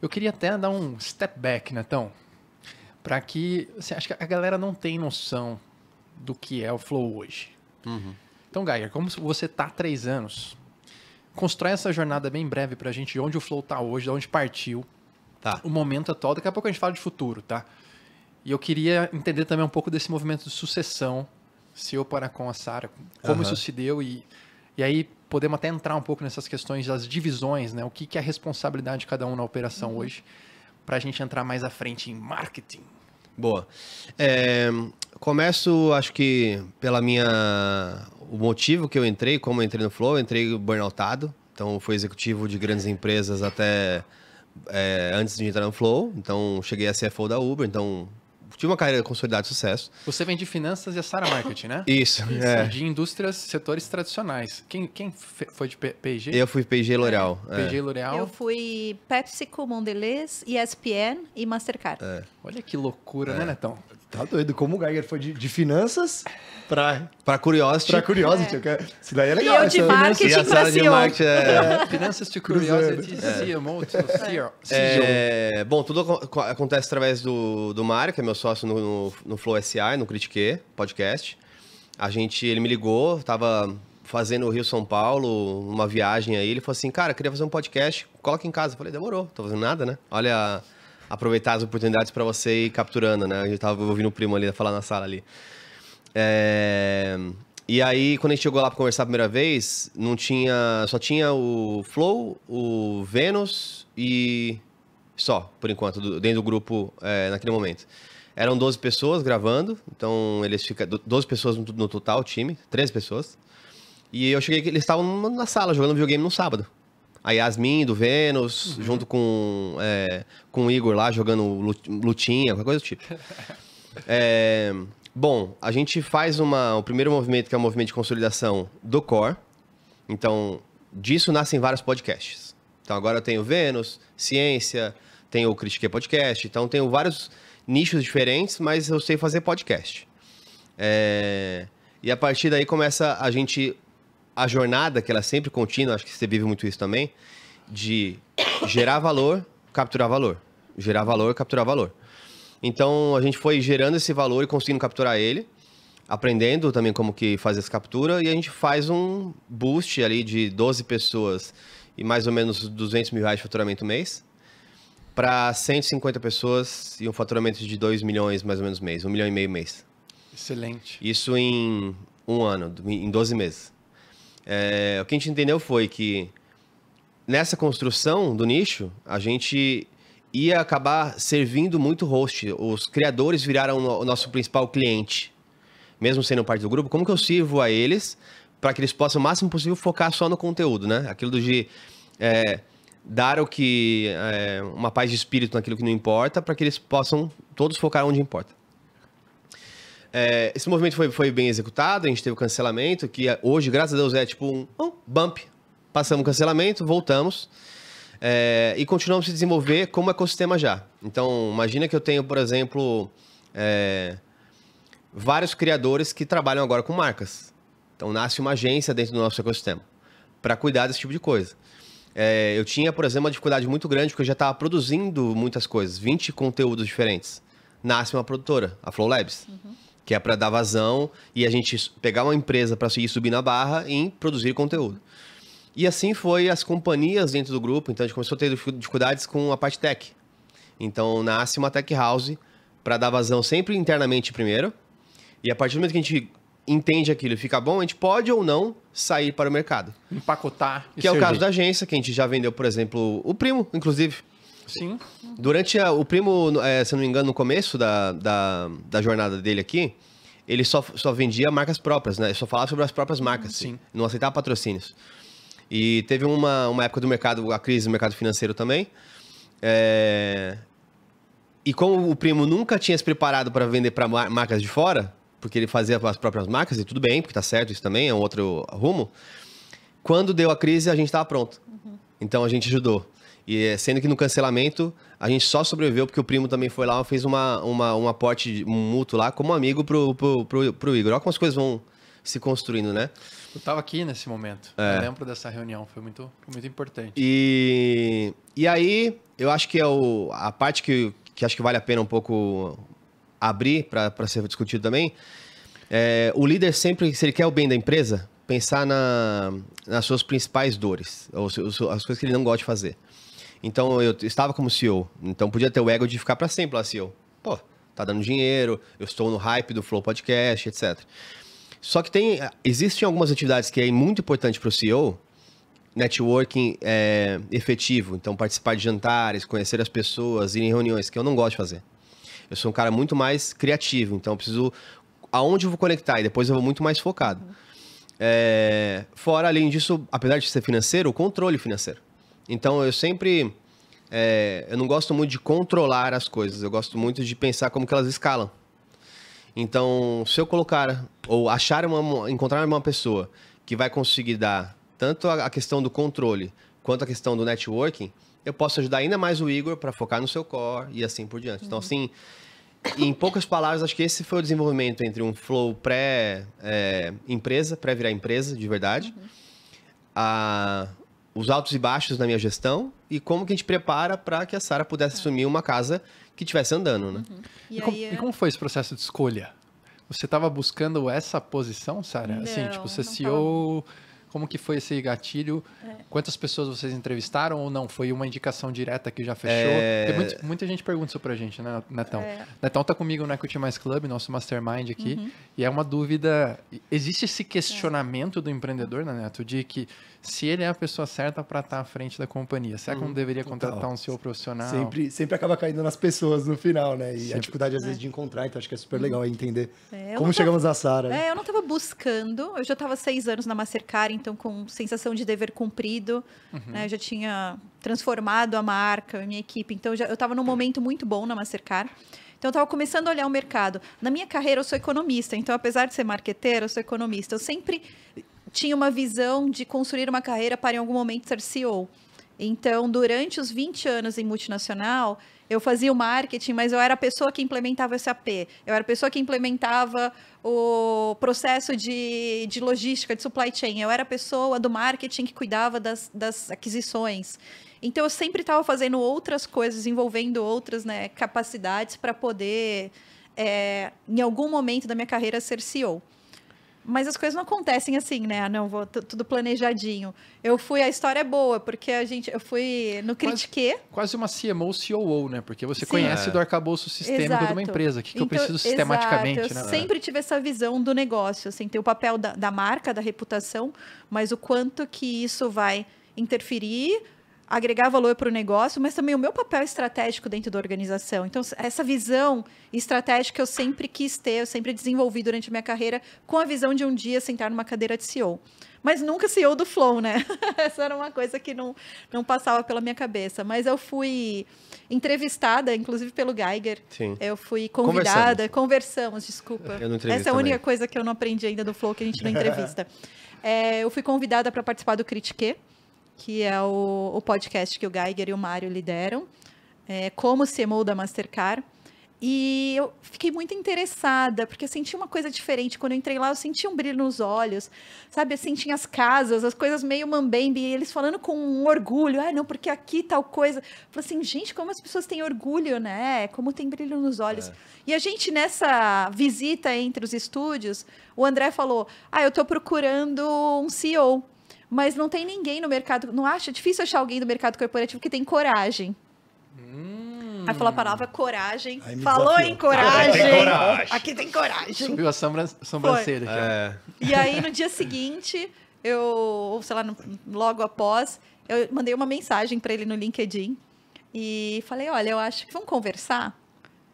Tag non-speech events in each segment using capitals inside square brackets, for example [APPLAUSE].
Eu queria até dar um step back, Netão, para que você assim, acha que a galera não tem noção do que é o Flow hoje. Uhum. Então, Geiger, como você tá há três anos, constrói essa jornada bem breve para a gente, de onde o Flow tá hoje, de onde partiu, tá. o momento atual. Daqui a pouco a gente fala de futuro, tá? E eu queria entender também um pouco desse movimento de sucessão, eu parar com a Sara, como uhum. isso se deu e e aí podemos até entrar um pouco nessas questões das divisões, né? O que, que é a responsabilidade de cada um na operação uhum. hoje, para a gente entrar mais à frente em marketing. Boa. É, começo, acho que pela minha. O motivo que eu entrei, como eu entrei no Flow, eu entrei burnoutado. Então, fui executivo de grandes empresas até é, antes de entrar no Flow. Então, cheguei a CFO da Uber. Então, tive uma carreira consolidada de sucesso. Você vem de finanças e a é Sara Marketing, né? Isso. Isso é. De indústrias, setores tradicionais. Quem, quem foi de P&G? Eu fui P&G é, L'Oréal. É. P&G é. L'Oréal. Eu fui PepsiCo, Mondelez, ESPN e Mastercard. É. Olha que loucura, né, é. Netão? Tá doido. Como o Geiger foi de, de finanças pra, pra Curiosity. Pra Curiosity. É. Isso daí é legal. E eu de essa... marketing a pra CEO. Marketing, é... [LAUGHS] Finanças de Curiosity, é. CMO, é. Bom, tudo acontece através do, do Mário, que é meu sócio no, no, no Flow SI no Critique podcast. A gente, ele me ligou, tava fazendo o Rio-São Paulo, uma viagem aí. Ele falou assim, cara, queria fazer um podcast, coloca em casa. Eu falei, demorou, tô fazendo nada, né? Olha... A aproveitar as oportunidades para você ir capturando, né? A gente tava ouvindo o primo ali falar na sala ali. É... E aí, quando a gente chegou lá para conversar a primeira vez, não tinha. Só tinha o Flow, o Vênus e. Só, por enquanto, dentro do grupo é, naquele momento. Eram 12 pessoas gravando, então eles ficam. 12 pessoas no, no total, time, 13 pessoas. E eu cheguei, eles estavam na sala jogando videogame no sábado a Yasmin do Vênus, uhum. junto com, é, com o Igor lá jogando lutinha, qualquer coisa do tipo. [LAUGHS] é, bom, a gente faz uma, o primeiro movimento, que é o movimento de consolidação do core. Então, disso nascem vários podcasts. Então, agora eu tenho Vênus, Ciência, tenho o Critique Podcast. Então, tenho vários nichos diferentes, mas eu sei fazer podcast. É, e a partir daí começa a gente a jornada, que ela é sempre contínua, acho que você vive muito isso também, de gerar valor, capturar valor. Gerar valor, capturar valor. Então, a gente foi gerando esse valor e conseguindo capturar ele, aprendendo também como que fazer essa captura, e a gente faz um boost ali de 12 pessoas e mais ou menos 200 mil reais de faturamento mês para 150 pessoas e um faturamento de 2 milhões mais ou menos mês, 1 milhão e meio mês. Excelente. Isso em um ano, em 12 meses. É, o que a gente entendeu foi que nessa construção do nicho, a gente ia acabar servindo muito host. Os criadores viraram o nosso principal cliente. Mesmo sendo parte do grupo, como que eu sirvo a eles para que eles possam, o máximo possível, focar só no conteúdo, né? Aquilo de é, dar o que... É, uma paz de espírito naquilo que não importa, para que eles possam todos focar onde importa. É, esse movimento foi, foi bem executado, a gente teve o cancelamento, que é, hoje, graças a Deus, é tipo um, bump. Passamos o cancelamento, voltamos. É, e continuamos a se desenvolver como ecossistema já. Então, imagina que eu tenho, por exemplo, é, vários criadores que trabalham agora com marcas. Então, nasce uma agência dentro do nosso ecossistema para cuidar desse tipo de coisa. É, eu tinha, por exemplo, uma dificuldade muito grande porque eu já estava produzindo muitas coisas, 20 conteúdos diferentes. Nasce uma produtora, a Flow Labs. Uhum que é para dar vazão e a gente pegar uma empresa para seguir subir na barra em produzir conteúdo. E assim foi as companhias dentro do grupo, então a gente começou a ter dificuldades com a parte tech. Então nasce uma tech house para dar vazão sempre internamente primeiro, e a partir do momento que a gente entende aquilo e fica bom, a gente pode ou não sair para o mercado. Empacotar. Que é o caso da agência, que a gente já vendeu, por exemplo, o primo, inclusive. Sim. Durante a, o primo, é, se não me engano, no começo da, da, da, jornada dele aqui, ele só, só vendia marcas próprias, né? Ele só falava sobre as próprias marcas. Sim. Assim, não aceitava patrocínios. E teve uma, uma época do mercado, a crise do mercado financeiro também. É... E como o primo nunca tinha se preparado para vender para marcas de fora, porque ele fazia as próprias marcas, e tudo bem, porque tá certo, isso também é um outro rumo. Quando deu a crise, a gente estava pronto. Uhum. Então a gente ajudou. E eh, sendo que no cancelamento a gente só sobreviveu porque o primo também foi lá, e fez uma, uma, um aporte um mútuo lá como amigo pro, pro, pro, pro Igor. Olha como as coisas vão se construindo, né? Eu tava aqui nesse momento. É. Eu lembro dessa reunião, foi muito, muito importante. E, e aí, eu acho que é o, a parte que, que acho que vale a pena um pouco abrir para ser discutido também. É, o líder sempre, se ele quer o bem da empresa, pensar na, nas suas principais dores, ou as coisas que ele não gosta de fazer. Então eu estava como CEO. Então podia ter o ego de ficar para sempre lá CEO. Pô, tá dando dinheiro, eu estou no hype do Flow Podcast, etc. Só que tem, eh, existem algumas atividades que é muito importante para o CEO, networking é, efetivo, então participar de jantares, conhecer as pessoas, ir em reuniões, que eu não gosto de fazer. Eu sou um cara muito mais criativo, então eu preciso aonde eu vou conectar e depois eu vou muito mais focado. É, fora além disso, apesar de ser financeiro, o controle financeiro. Então eu sempre. É, eu não gosto muito de controlar as coisas, eu gosto muito de pensar como que elas escalam. Então, se eu colocar ou achar uma, encontrar uma pessoa que vai conseguir dar tanto a questão do controle quanto a questão do networking, eu posso ajudar ainda mais o Igor para focar no seu core e assim por diante. Então, assim, em poucas palavras, acho que esse foi o desenvolvimento entre um flow pré-empresa, é, pré-virar empresa, de verdade, uhum. a ah, os altos e baixos na minha gestão e como que a gente prepara para que a Sara pudesse tá. assumir uma casa que estivesse andando, né? Uhum. E, e, como, e, é como, foi esse processo de escolha? Você estava buscando essa posição, Sara? Assim, tipo, você CEO... É tava como que foi esse gatilho? É. Quantas pessoas vocês entrevistaram ou não? Foi uma indicação direta que já fechou? É... Muito, muita gente pergunta isso pra gente, né, Netão? É. Netão tá comigo no Equity Mais Club, nosso mastermind aqui, uhum. e é uma dúvida... Existe esse questionamento do empreendedor, né, Neto? De que se ele é a pessoa certa para estar tá à frente da companhia, será que não hum, deveria contratar um seu profissional? Sempre, sempre acaba caindo nas pessoas no final, né? E sempre. a dificuldade, às é. vezes, de encontrar, então acho que é super legal uhum. entender é, como tava... chegamos à Sara. É, eu não tava buscando, eu já tava seis anos na Mastercard, então com sensação de dever cumprido, uhum. né? Eu já tinha transformado a marca, a minha equipe, então já, eu estava num momento muito bom na Mastercard. Então, eu estava começando a olhar o mercado. Na minha carreira, eu sou economista, então, apesar de ser marqueteira, eu sou economista. Eu sempre tinha uma visão de construir uma carreira para, em algum momento, ser CEO. Então, durante os 20 anos em multinacional, eu fazia o marketing, mas eu era a pessoa que implementava o SAP. Eu era a pessoa que implementava o processo de, de logística, de supply chain. Eu era a pessoa do marketing que cuidava das, das aquisições. Então, eu sempre estava fazendo outras coisas, envolvendo outras né, capacidades para poder, é, em algum momento da minha carreira, ser CEO. Mas as coisas não acontecem assim, né? Ah, não, vou tudo planejadinho. Eu fui, a história é boa, porque a gente, eu fui no Critique. Quase, quase uma CMO COO, né? Porque você Sim. conhece é. do arcabouço sistêmico exato. de uma empresa. O que, que então, eu preciso sistematicamente, exato. né? Eu sempre tive essa visão do negócio, assim, tem o papel da, da marca, da reputação, mas o quanto que isso vai interferir agregar valor para o negócio, mas também o meu papel estratégico dentro da organização. Então, essa visão estratégica eu sempre quis ter, eu sempre desenvolvi durante a minha carreira com a visão de um dia sentar numa cadeira de CEO. Mas nunca CEO do Flow, né? [LAUGHS] essa era uma coisa que não, não passava pela minha cabeça. Mas eu fui entrevistada, inclusive pelo Geiger. Sim. Eu fui convidada. Conversamos, conversamos desculpa. Essa é a única coisa que eu não aprendi ainda do Flow, que a gente não [LAUGHS] entrevista. É, eu fui convidada para participar do Critique, que é o, o podcast que o Geiger e o Mário lideram, é, Como Se da Mastercard. E eu fiquei muito interessada, porque eu senti uma coisa diferente. Quando eu entrei lá, eu senti um brilho nos olhos, sabe? Eu senti as casas, as coisas meio mambembe, e eles falando com um orgulho. Ah, não, porque aqui tal coisa. Eu falei assim, gente, como as pessoas têm orgulho, né? Como tem brilho nos olhos. É. E a gente, nessa visita entre os estúdios, o André falou, ah, eu tô procurando um CEO. Mas não tem ninguém no mercado. Não acha? É difícil achar alguém do mercado corporativo que tem coragem. Hum. Aí falou a palavra coragem. Falou em coragem. Aqui tem coragem. Aqui tem coragem. Subiu a sombra, sobrancelha. É. E aí, no dia seguinte, eu, sei lá, logo após, eu mandei uma mensagem para ele no LinkedIn e falei: Olha, eu acho que vamos conversar.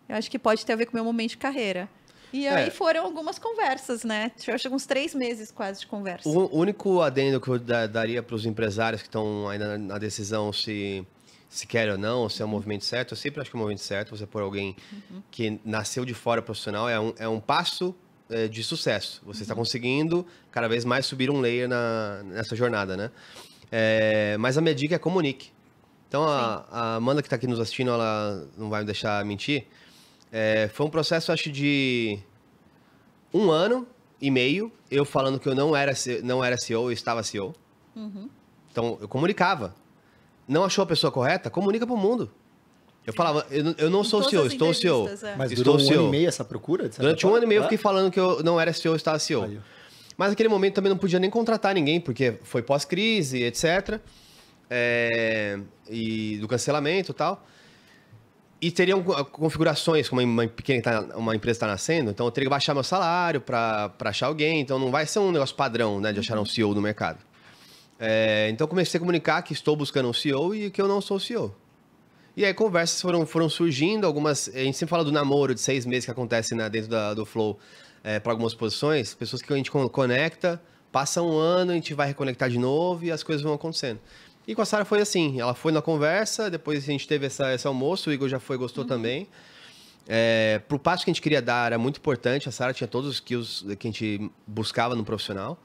Eu acho que pode ter a ver com o meu momento de carreira. E aí é. foram algumas conversas, né? Tipo, acho uns três meses quase de conversa. O único adendo que eu daria para os empresários que estão ainda na decisão se se quer ou não, se é o um uhum. movimento certo, eu sempre acho que é o um movimento certo, você pôr alguém uhum. que nasceu de fora profissional, é um, é um passo é, de sucesso. Você uhum. está conseguindo cada vez mais subir um layer na, nessa jornada, né? É, mas a minha dica é comunique. Então, a, a Amanda que está aqui nos assistindo, ela não vai me deixar mentir, é, foi um processo, acho, de um ano e meio, eu falando que eu não era, não era CEO, eu estava CEO. Uhum. Então, eu comunicava. Não achou a pessoa correta? Comunica pro mundo. Eu falava, eu, eu não sou CEO, estou CEO. É. Mas estou durou CEO. um ano e meio essa procura? Durante um ano e meio eu fiquei ah. falando que eu não era CEO, eu estava CEO. Aí. Mas naquele momento também não podia nem contratar ninguém, porque foi pós-crise, etc. É, e do cancelamento e tal. E teriam ah, configurações, como uma pequena tá, uma empresa está nascendo, então eu teria que baixar meu salário para achar alguém, então não vai ser um negócio padrão né, de achar um CEO no mercado. É, então comecei a comunicar que estou buscando um CEO e que eu não sou CEO. E aí conversas foram, foram surgindo, algumas. A gente sempre fala do namoro de seis meses que acontece né, dentro da, do Flow é, para algumas posições, pessoas que a gente conecta, passa um ano, a gente vai reconectar de novo e as coisas vão acontecendo. E com a Sara foi assim, ela foi na conversa, depois a gente teve essa, esse almoço, o Igor já foi, gostou uhum. também. É, pro passo que a gente queria dar era muito importante, a Sara tinha todos os skills que a gente buscava no profissional.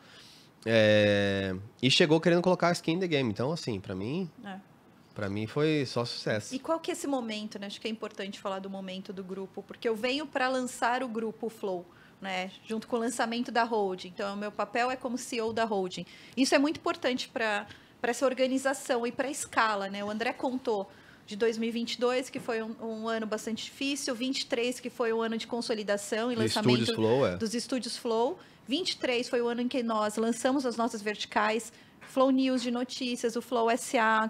É, e chegou querendo colocar a skin in the game. Então, assim, para mim. É. Pra mim foi só sucesso. E qual que é esse momento, né? Acho que é importante falar do momento do grupo, porque eu venho para lançar o grupo Flow. Né, junto com o lançamento da holding. Então, o meu papel é como CEO da holding. Isso é muito importante para para essa organização e para a escala, né? O André contou de 2022, que foi um, um, ano bastante difícil, 23 que foi o ano de consolidação e de lançamento estúdios Flow, é. dos estúdios Flow, 23 foi o ano em que nós lançamos as nossas verticais, Flow News de notícias, o Flow SA,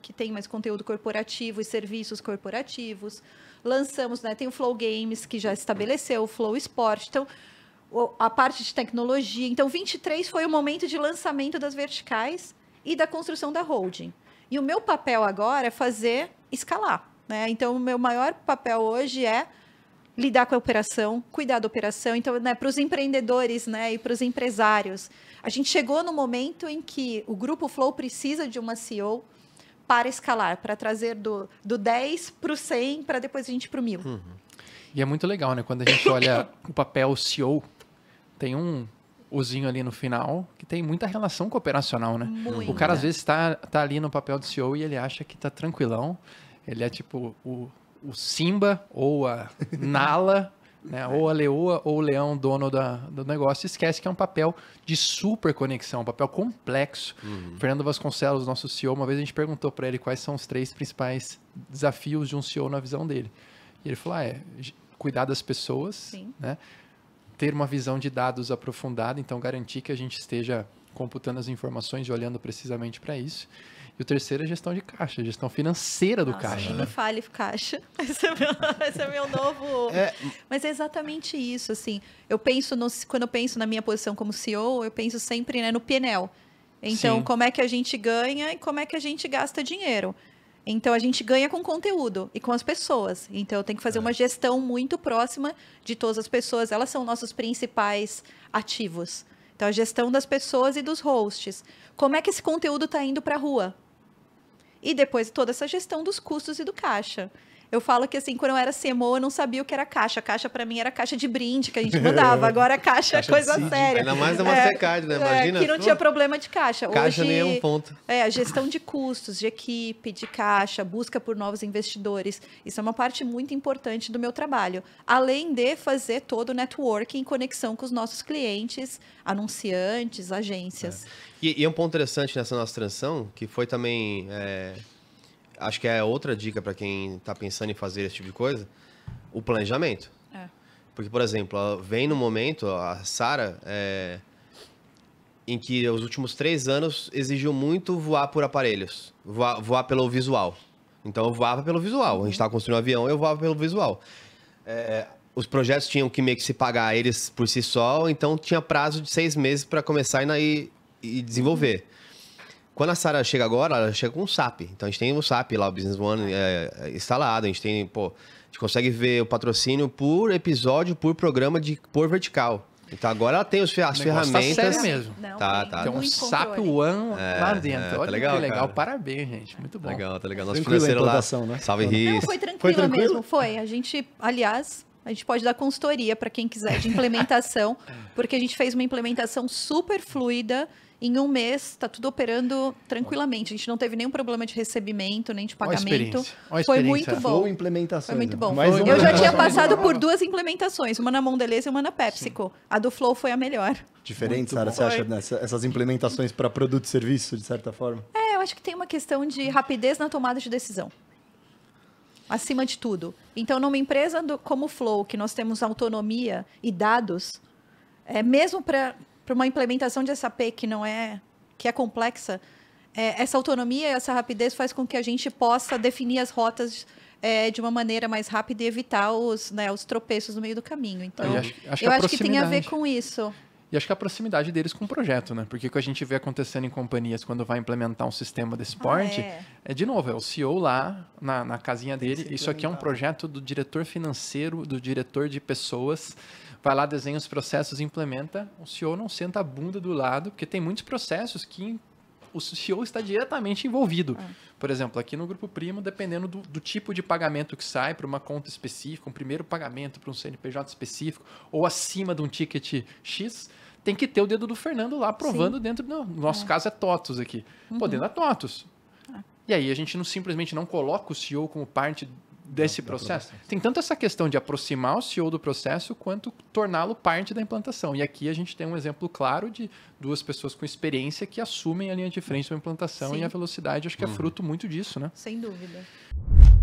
que tem mais conteúdo corporativo e serviços corporativos. Lançamos, né, tem o Flow Games, que já estabeleceu, o Flow Esporte. Então, a parte de tecnologia. Então, 23 foi o momento de lançamento das verticais e da construção da holding. E o meu papel agora é fazer escalar. Né? Então, o meu maior papel hoje é lidar com a operação, cuidar da operação. Então, né, para os empreendedores né, e para os empresários, a gente chegou no momento em que o grupo Flow precisa de uma CEO para escalar, para trazer do, do 10 para o 100, para depois a gente para o 1000. Uhum. E é muito legal, né? Quando a gente olha o papel CEO, tem um ozinho ali no final, que tem muita relação cooperacional, né? Muita. O cara às é. vezes está tá ali no papel de CEO e ele acha que tá tranquilão. Ele é tipo o, o Simba ou a [LAUGHS] Nala, né? ou a leoa ou o leão dono da, do negócio. Esquece que é um papel de super conexão, um papel complexo. Uhum. Fernando Vasconcelos, nosso CEO, uma vez a gente perguntou para ele quais são os três principais desafios de um CEO na visão dele. E ele falou: ah, é cuidar das pessoas, Sim. né? ter uma visão de dados aprofundada, então garantir que a gente esteja computando as informações e olhando precisamente para isso. E o terceiro é gestão de caixa, gestão financeira do Nossa, caixa. Né? fale caixa. [LAUGHS] Esse é meu, esse é meu novo. É... Mas é exatamente isso. Assim, eu penso no, quando eu penso na minha posição como CEO, eu penso sempre né, no PNL. Então, Sim. como é que a gente ganha e como é que a gente gasta dinheiro? Então a gente ganha com conteúdo e com as pessoas. Então eu tenho que fazer é. uma gestão muito próxima de todas as pessoas. Elas são nossos principais ativos. Então a gestão das pessoas e dos hosts. Como é que esse conteúdo está indo para a rua? E depois toda essa gestão dos custos e do caixa. Eu falo que assim, quando eu era CMO, eu não sabia o que era caixa. Caixa para mim era caixa de brinde que a gente [LAUGHS] mudava. Agora caixa, é caixa é coisa séria. Ainda mais é uma é, secade, né? É, Imagina. É, que não tinha problema de caixa. Caixa Hoje, nem é um ponto. É, a gestão de custos, de equipe, de caixa, busca por novos investidores. Isso é uma parte muito importante do meu trabalho. Além de fazer todo o networking em conexão com os nossos clientes, anunciantes, agências. É. E, e, um ponto interessante nessa nossa transição, que foi também. É acho que é outra dica para quem está pensando em fazer esse tipo de coisa, o planejamento. É. Porque, por exemplo, vem no momento, a Sara, é, em que os últimos três anos exigiu muito voar por aparelhos, voar, voar pelo visual. Então eu voava pelo visual. A gente estava construindo um avião, eu voava pelo visual. É, os projetos tinham que meio que se pagar eles por si só, então tinha prazo de seis meses para começar e, e desenvolver. Uhum. Quando a Sara chega agora, ela chega com o SAP. Então a gente tem o SAP lá, o Business One ah. é, é, instalado. A gente tem, pô, a gente consegue ver o patrocínio por episódio, por programa, de, por vertical. Então agora ela tem os, as tá ferramentas. Tá sério mesmo. Não, tá, tá, tá. Tem um SAP One é, lá dentro. É, Olha tá legal, que legal. Cara. Parabéns, gente. Muito bom. legal, tá legal. Nosso primeira financeiro lá. Né? Salve Riz. foi tranquila foi tranquilo mesmo, foi. A gente, aliás, a gente pode dar consultoria para quem quiser de implementação, [LAUGHS] porque a gente fez uma implementação super fluida em um mês está tudo operando tranquilamente. A gente não teve nenhum problema de recebimento, nem de pagamento. Ó experiência. Foi muito bom. implementação. Foi muito né? bom. Mais eu já tinha passado por duas implementações, uma na Mondelez e uma na PepsiCo. Sim. A do Flow foi a melhor. Diferente, Sara, você acha nessa, essas implementações para produto e serviço, de certa forma? É, eu acho que tem uma questão de rapidez na tomada de decisão acima de tudo. Então, numa empresa do, como o Flow, que nós temos autonomia e dados, é, mesmo para para uma implementação de SAP que não é que é complexa, é, essa autonomia, essa rapidez faz com que a gente possa definir as rotas é, de uma maneira mais rápida e evitar os, né, os tropeços no meio do caminho. Então, eu acho, acho eu acho que tem a ver com isso. E acho que a proximidade deles com o projeto, né? Porque o que a gente vê acontecendo em companhias quando vai implementar um sistema desse ah, porte, ah, é. é. de novo, é o CEO lá na, na casinha dele. Isso aqui é um projeto do diretor financeiro, do diretor de pessoas vai lá, desenha os processos, implementa. O CEO não senta a bunda do lado, porque tem muitos processos que o CEO está diretamente envolvido. É. Por exemplo, aqui no Grupo Primo, dependendo do, do tipo de pagamento que sai para uma conta específica, um primeiro pagamento para um CNPJ específico, ou acima de um ticket X, tem que ter o dedo do Fernando lá provando Sim. dentro. Não, no nosso é. caso é TOTOS aqui. Uhum. Pô, dentro TOTOS. É. E aí a gente não simplesmente não coloca o CEO como parte desse da, processo. Tem tanto essa questão de aproximar o CEO do processo quanto torná-lo parte da implantação. E aqui a gente tem um exemplo claro de duas pessoas com experiência que assumem a linha de frente da implantação Sim. e a velocidade acho que é uhum. é fruto muito disso, né? Sem dúvida.